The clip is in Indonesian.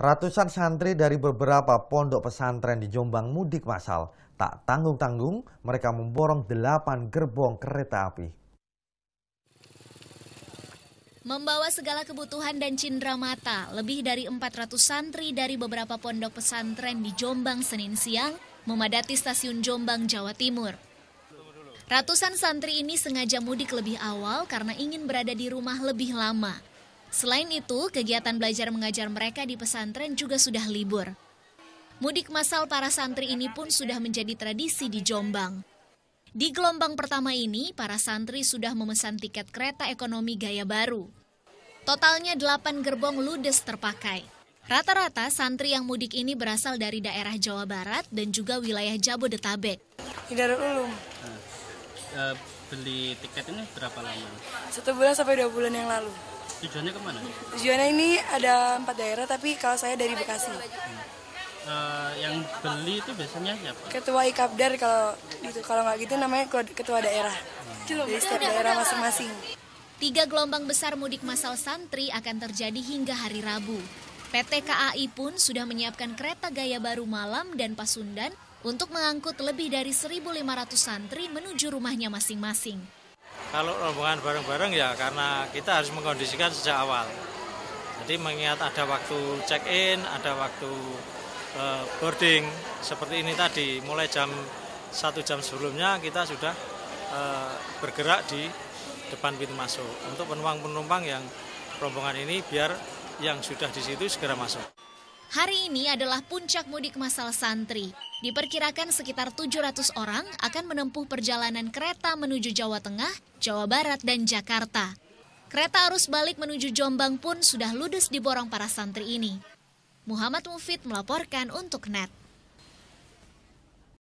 Ratusan santri dari beberapa pondok pesantren di Jombang mudik massal. Tak tanggung-tanggung, mereka memborong delapan gerbong kereta api. Membawa segala kebutuhan dan cindera mata, lebih dari 400 santri dari beberapa pondok pesantren di Jombang Senin siang memadati stasiun Jombang, Jawa Timur. Ratusan santri ini sengaja mudik lebih awal karena ingin berada di rumah lebih lama Selain itu, kegiatan belajar mengajar mereka di pesantren juga sudah libur. Mudik masal para santri ini pun sudah menjadi tradisi di Jombang. Di gelombang pertama ini, para santri sudah memesan tiket kereta ekonomi gaya baru. Totalnya 8 gerbong ludes terpakai. Rata-rata santri yang mudik ini berasal dari daerah Jawa Barat dan juga wilayah Jabodetabek. Hidarul Ulum. Uh, beli tiket ini berapa lama? Satu bulan sampai dua bulan yang lalu. Tujuannya kemana? Tujuannya ini ada empat daerah, tapi kalau saya dari Bekasi. Hmm. Uh, yang beli itu biasanya siapa? Ketua Ikabdar kalau itu kalau nggak gitu namanya ketua daerah. Hmm. Di setiap daerah masing-masing. Tiga gelombang besar mudik masal santri akan terjadi hingga hari Rabu. PT KAI pun sudah menyiapkan kereta gaya baru malam dan Pasundan untuk mengangkut lebih dari 1.500 santri menuju rumahnya masing-masing. Kalau rombongan bareng-bareng ya karena kita harus mengkondisikan sejak awal. Jadi mengingat ada waktu check-in, ada waktu uh, boarding seperti ini tadi. Mulai jam satu jam sebelumnya kita sudah uh, bergerak di depan pintu masuk untuk penumpang-penumpang yang rombongan ini biar yang sudah di situ segera masuk. Hari ini adalah puncak mudik masal santri. Diperkirakan sekitar 700 orang akan menempuh perjalanan kereta menuju Jawa Tengah, Jawa Barat, dan Jakarta. Kereta arus balik menuju Jombang pun sudah ludes diborong para santri ini. Muhammad Mufid melaporkan untuk NET.